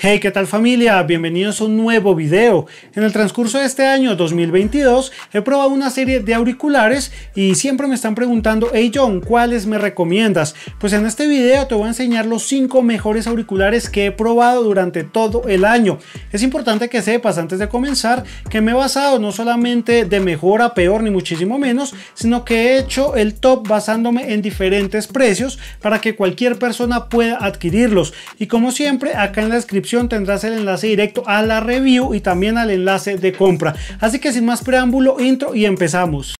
Hey, ¿qué tal familia? Bienvenidos a un nuevo video. En el transcurso de este año 2022 he probado una serie de auriculares y siempre me están preguntando, hey John, ¿cuáles me recomiendas? Pues en este video te voy a enseñar los 5 mejores auriculares que he probado durante todo el año. Es importante que sepas antes de comenzar que me he basado no solamente de mejor a peor ni muchísimo menos, sino que he hecho el top basándome en diferentes precios para que cualquier persona pueda adquirirlos. Y como siempre, acá en la descripción tendrás el enlace directo a la review y también al enlace de compra. Así que sin más preámbulo, intro y empezamos.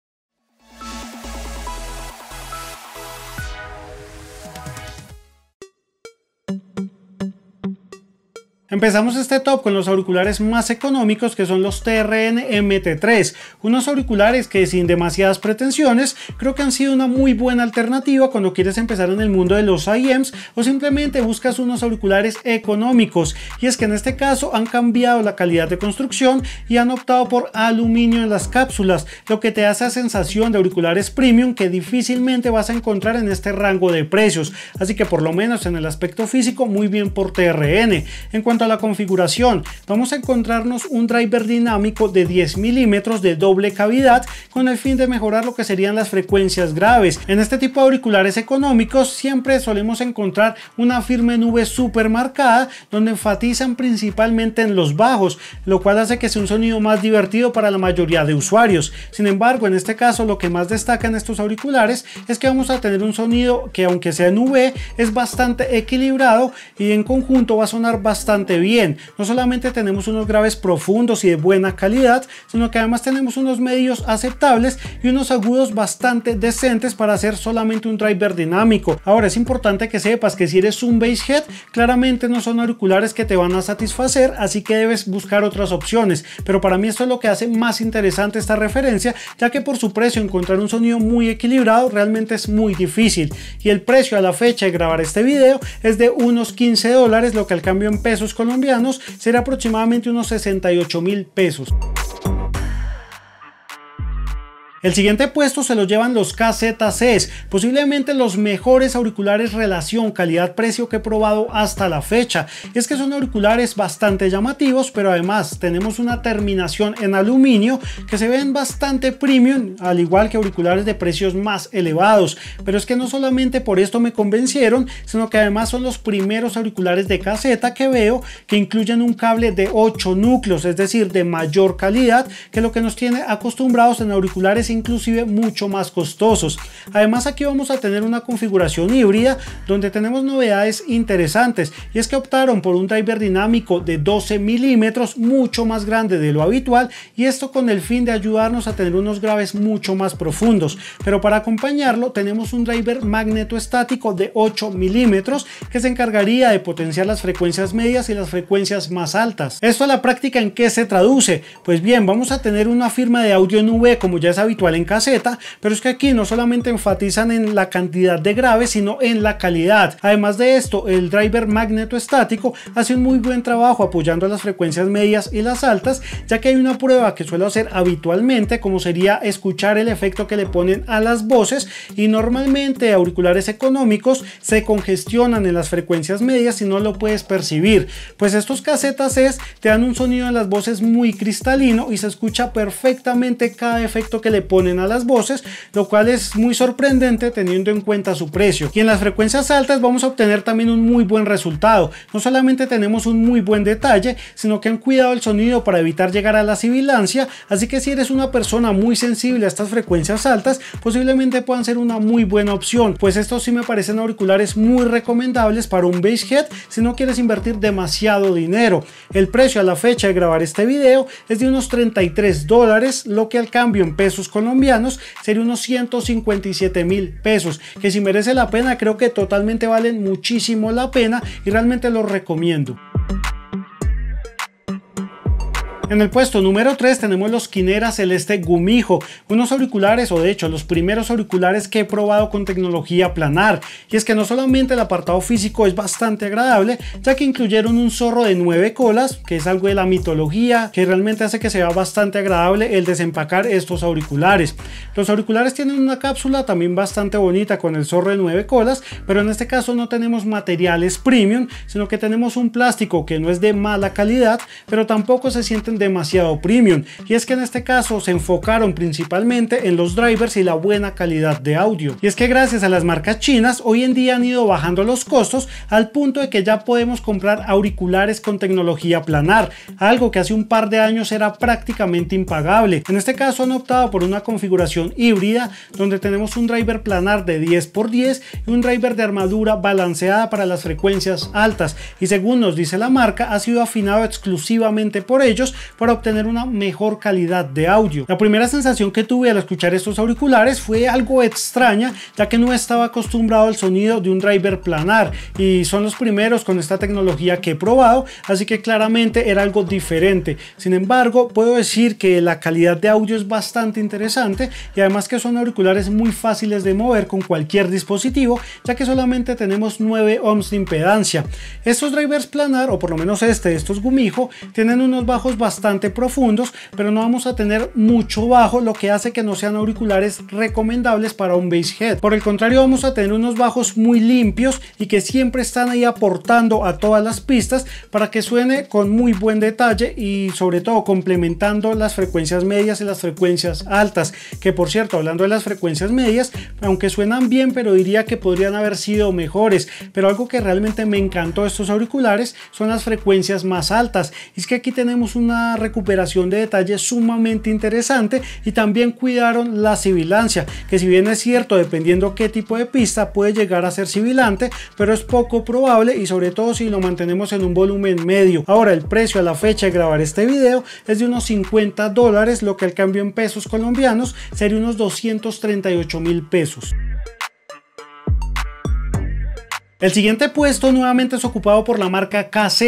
Empezamos este top con los auriculares más económicos que son los TRN MT3, unos auriculares que sin demasiadas pretensiones creo que han sido una muy buena alternativa cuando quieres empezar en el mundo de los IEMs o simplemente buscas unos auriculares económicos y es que en este caso han cambiado la calidad de construcción y han optado por aluminio en las cápsulas, lo que te hace esa sensación de auriculares premium que difícilmente vas a encontrar en este rango de precios, así que por lo menos en el aspecto físico muy bien por TRN. En cuanto a la configuración, vamos a encontrarnos un driver dinámico de 10 milímetros de doble cavidad con el fin de mejorar lo que serían las frecuencias graves. En este tipo de auriculares económicos siempre solemos encontrar una firme nube super marcada donde enfatizan principalmente en los bajos, lo cual hace que sea un sonido más divertido para la mayoría de usuarios. Sin embargo, en este caso lo que más destaca en estos auriculares es que vamos a tener un sonido que aunque sea nube es bastante equilibrado y en conjunto va a sonar bastante bien. No solamente tenemos unos graves profundos y de buena calidad, sino que además tenemos unos medios aceptables y unos agudos bastante decentes para hacer solamente un driver dinámico. Ahora es importante que sepas que si eres un bass head, claramente no son auriculares que te van a satisfacer, así que debes buscar otras opciones. Pero para mí esto es lo que hace más interesante esta referencia, ya que por su precio encontrar un sonido muy equilibrado realmente es muy difícil. Y el precio a la fecha de grabar este video es de unos 15 dólares, lo que al cambio en pesos colombianos será aproximadamente unos 68 mil pesos. El siguiente puesto se lo llevan los KZs, posiblemente los mejores auriculares relación calidad-precio que he probado hasta la fecha. Es que son auriculares bastante llamativos, pero además tenemos una terminación en aluminio que se ven bastante premium, al igual que auriculares de precios más elevados. Pero es que no solamente por esto me convencieron, sino que además son los primeros auriculares de caseta que veo que incluyen un cable de 8 núcleos, es decir, de mayor calidad que lo que nos tiene acostumbrados en auriculares inclusive mucho más costosos. Además aquí vamos a tener una configuración híbrida donde tenemos novedades interesantes y es que optaron por un driver dinámico de 12 milímetros mucho más grande de lo habitual y esto con el fin de ayudarnos a tener unos graves mucho más profundos. Pero para acompañarlo tenemos un driver magnetoestático de 8 milímetros que se encargaría de potenciar las frecuencias medias y las frecuencias más altas. Esto a la práctica en qué se traduce? Pues bien, vamos a tener una firma de audio en V como ya es habitual en caseta, pero es que aquí no solamente enfatizan en la cantidad de graves, sino en la calidad. Además de esto, el driver magnetoestático hace un muy buen trabajo apoyando las frecuencias medias y las altas, ya que hay una prueba que suelo hacer habitualmente, como sería escuchar el efecto que le ponen a las voces, y normalmente auriculares económicos se congestionan en las frecuencias medias y no lo puedes percibir. Pues estos casetas es, te dan un sonido en las voces muy cristalino y se escucha perfectamente cada efecto que le ponen a las voces, lo cual es muy sorprendente teniendo en cuenta su precio. Y en las frecuencias altas vamos a obtener también un muy buen resultado. No solamente tenemos un muy buen detalle, sino que han cuidado el sonido para evitar llegar a la sibilancia, así que si eres una persona muy sensible a estas frecuencias altas, posiblemente puedan ser una muy buena opción, pues estos sí me parecen auriculares muy recomendables para un bass head si no quieres invertir demasiado dinero. El precio a la fecha de grabar este video es de unos 33 dólares, lo que al cambio en pesos colombianos sería unos 157 mil pesos, que si merece la pena creo que totalmente valen muchísimo la pena y realmente los recomiendo. En el puesto número 3 tenemos los Quinera Celeste Gumijo, unos auriculares o de hecho los primeros auriculares que he probado con tecnología planar. Y es que no solamente el apartado físico es bastante agradable, ya que incluyeron un zorro de 9 colas, que es algo de la mitología, que realmente hace que sea bastante agradable el desempacar estos auriculares. Los auriculares tienen una cápsula también bastante bonita con el zorro de 9 colas, pero en este caso no tenemos materiales premium, sino que tenemos un plástico que no es de mala calidad, pero tampoco se sienten demasiado premium y es que en este caso se enfocaron principalmente en los drivers y la buena calidad de audio. Y es que gracias a las marcas chinas hoy en día han ido bajando los costos al punto de que ya podemos comprar auriculares con tecnología planar, algo que hace un par de años era prácticamente impagable. En este caso han optado por una configuración híbrida donde tenemos un driver planar de 10x10 y un driver de armadura balanceada para las frecuencias altas y según nos dice la marca ha sido afinado exclusivamente por ellos para obtener una mejor calidad de audio. La primera sensación que tuve al escuchar estos auriculares fue algo extraña, ya que no estaba acostumbrado al sonido de un driver planar y son los primeros con esta tecnología que he probado, así que claramente era algo diferente. Sin embargo, puedo decir que la calidad de audio es bastante interesante y además que son auriculares muy fáciles de mover con cualquier dispositivo, ya que solamente tenemos 9 ohms de impedancia. Estos drivers planar, o por lo menos este, estos gumijo, tienen unos bajos bastante profundos, pero no vamos a tener mucho bajo, lo que hace que no sean auriculares recomendables para un bass head. Por el contrario, vamos a tener unos bajos muy limpios y que siempre están ahí aportando a todas las pistas para que suene con muy buen detalle y sobre todo complementando las frecuencias medias y las frecuencias altas, que por cierto, hablando de las frecuencias medias, aunque suenan bien, pero diría que podrían haber sido mejores, pero algo que realmente me encantó estos auriculares son las frecuencias más altas. Y es que aquí tenemos una recuperación de detalles sumamente interesante y también cuidaron la sibilancia, que si bien es cierto, dependiendo qué tipo de pista puede llegar a ser sibilante, pero es poco probable y sobre todo si lo mantenemos en un volumen medio. Ahora, el precio a la fecha de grabar este video es de unos 50 dólares, lo que el cambio en pesos colombianos sería unos 238 mil pesos. El siguiente puesto nuevamente es ocupado por la marca KZ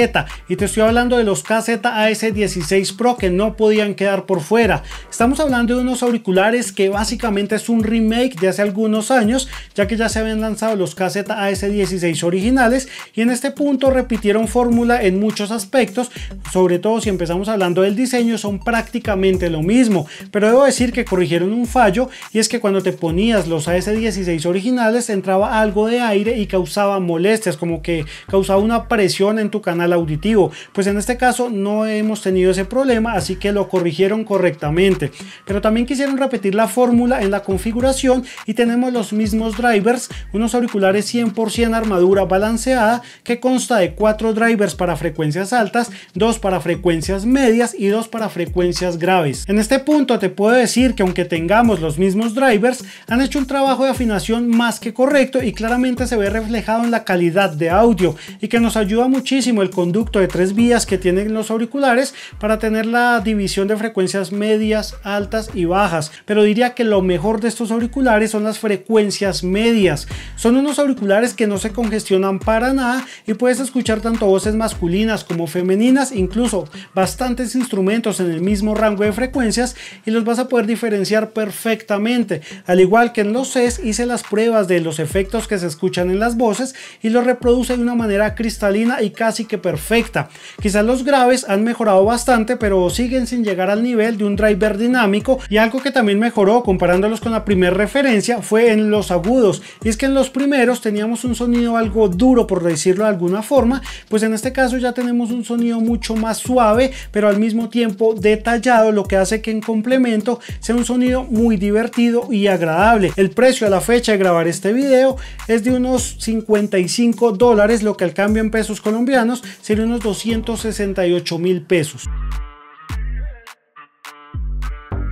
y te estoy hablando de los KZ AS16 Pro que no podían quedar por fuera. Estamos hablando de unos auriculares que básicamente es un remake de hace algunos años ya que ya se habían lanzado los KZ AS16 originales y en este punto repitieron fórmula en muchos aspectos, sobre todo si empezamos hablando del diseño son prácticamente lo mismo, pero debo decir que corrigieron un fallo y es que cuando te ponías los AS16 originales entraba algo de aire y causaba molestias, como que causa una presión en tu canal auditivo. Pues en este caso no hemos tenido ese problema, así que lo corrigieron correctamente. Pero también quisieron repetir la fórmula en la configuración y tenemos los mismos drivers, unos auriculares 100% armadura balanceada que consta de cuatro drivers para frecuencias altas, dos para frecuencias medias y dos para frecuencias graves. En este punto te puedo decir que aunque tengamos los mismos drivers, han hecho un trabajo de afinación más que correcto y claramente se ve reflejado en la calidad de audio y que nos ayuda muchísimo el conducto de tres vías que tienen los auriculares para tener la división de frecuencias medias, altas y bajas. Pero diría que lo mejor de estos auriculares son las frecuencias medias. Son unos auriculares que no se congestionan para nada y puedes escuchar tanto voces masculinas como femeninas, incluso bastantes instrumentos en el mismo rango de frecuencias y los vas a poder diferenciar perfectamente. Al igual que en los CES hice las pruebas de los efectos que se escuchan en las voces y lo reproduce de una manera cristalina y casi que perfecta. Quizás los graves han mejorado bastante, pero siguen sin llegar al nivel de un driver dinámico y algo que también mejoró comparándolos con la primera referencia fue en los agudos. Y es que en los primeros teníamos un sonido algo duro, por decirlo de alguna forma, pues en este caso ya tenemos un sonido mucho más suave, pero al mismo tiempo detallado, lo que hace que en complemento sea un sonido muy divertido y agradable. El precio a la fecha de grabar este video es de unos 50 dólares, lo que al cambio en pesos colombianos sería unos 268 mil pesos.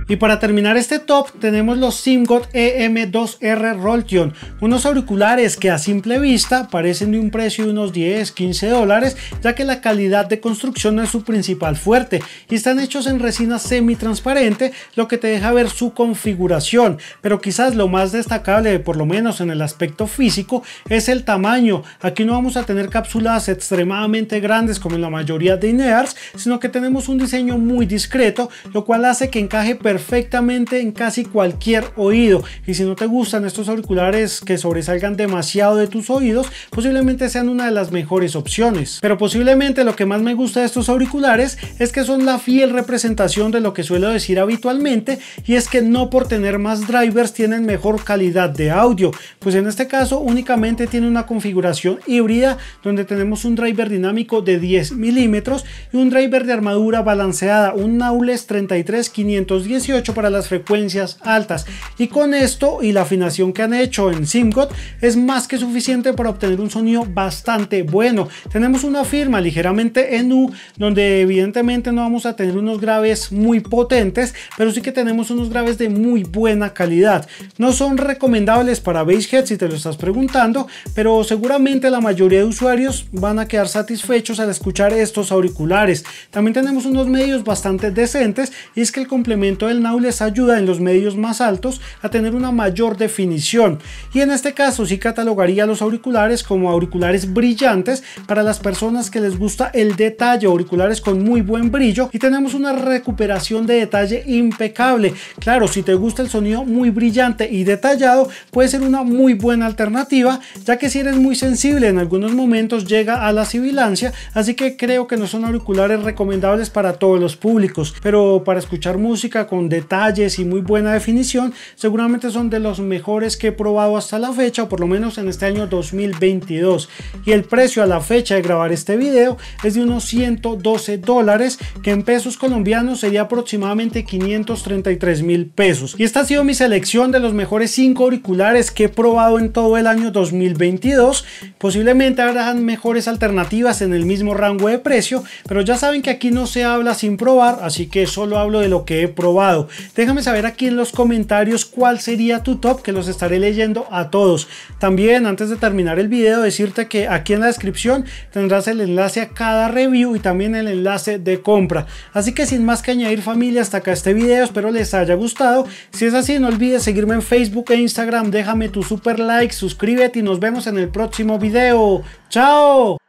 Y para terminar este top tenemos los Simgot EM2R Roltion, unos auriculares que a simple vista parecen de un precio de unos 10, 15 dólares, ya que la calidad de construcción no es su principal fuerte y están hechos en resina semi-transparente, lo que te deja ver su configuración, pero quizás lo más destacable, por lo menos en el aspecto físico, es el tamaño. Aquí no vamos a tener cápsulas extremadamente grandes como en la mayoría de Inears, sino que tenemos un diseño muy discreto, lo cual hace que encaje perfectamente perfectamente en casi cualquier oído. Y si no te gustan estos auriculares que sobresalgan demasiado de tus oídos, posiblemente sean una de las mejores opciones. Pero posiblemente lo que más me gusta de estos auriculares es que son la fiel representación de lo que suelo decir habitualmente y es que no por tener más drivers tienen mejor calidad de audio, pues en este caso únicamente tiene una configuración híbrida donde tenemos un driver dinámico de 10 milímetros y un driver de armadura balanceada, un Naules 33518 para las frecuencias altas. Y con esto y la afinación que han hecho en SimGot es más que suficiente para obtener un sonido bastante bueno. Tenemos una firma ligeramente en U donde evidentemente no vamos a tener unos graves muy potentes, pero sí que tenemos unos graves de muy buena calidad. No son recomendables para Basehead si te lo estás preguntando, pero seguramente la mayoría de usuarios van a quedar satisfechos al escuchar estos auriculares. También tenemos unos medios bastante decentes y es que el complemento del les ayuda en los medios más altos a tener una mayor definición y en este caso sí catalogaría los auriculares como auriculares brillantes para las personas que les gusta el detalle, auriculares con muy buen brillo y tenemos una recuperación de detalle impecable. Claro, si te gusta el sonido muy brillante y detallado puede ser una muy buena alternativa ya que si eres muy sensible en algunos momentos llega a la sibilancia así que creo que no son auriculares recomendables para todos los públicos pero para escuchar música con detalles y muy buena definición, seguramente son de los mejores que he probado hasta la fecha, o por lo menos en este año 2022. Y el precio a la fecha de grabar este video es de unos 112 dólares, que en pesos colombianos sería aproximadamente 533 mil pesos. Y esta ha sido mi selección de los mejores 5 auriculares que he probado en todo el año 2022. Posiblemente habrán mejores alternativas en el mismo rango de precio, pero ya saben que aquí no se habla sin probar, así que solo hablo de lo que he probado. Déjame saber aquí en los comentarios cuál sería tu top, que los estaré leyendo a todos. También antes de terminar el video, decirte que aquí en la descripción tendrás el enlace a cada review y también el enlace de compra. Así que sin más que añadir familia, hasta acá este video, espero les haya gustado. Si es así, no olvides seguirme en Facebook e Instagram, déjame tu super like, suscríbete y nos vemos en el próximo video. ¡Chao!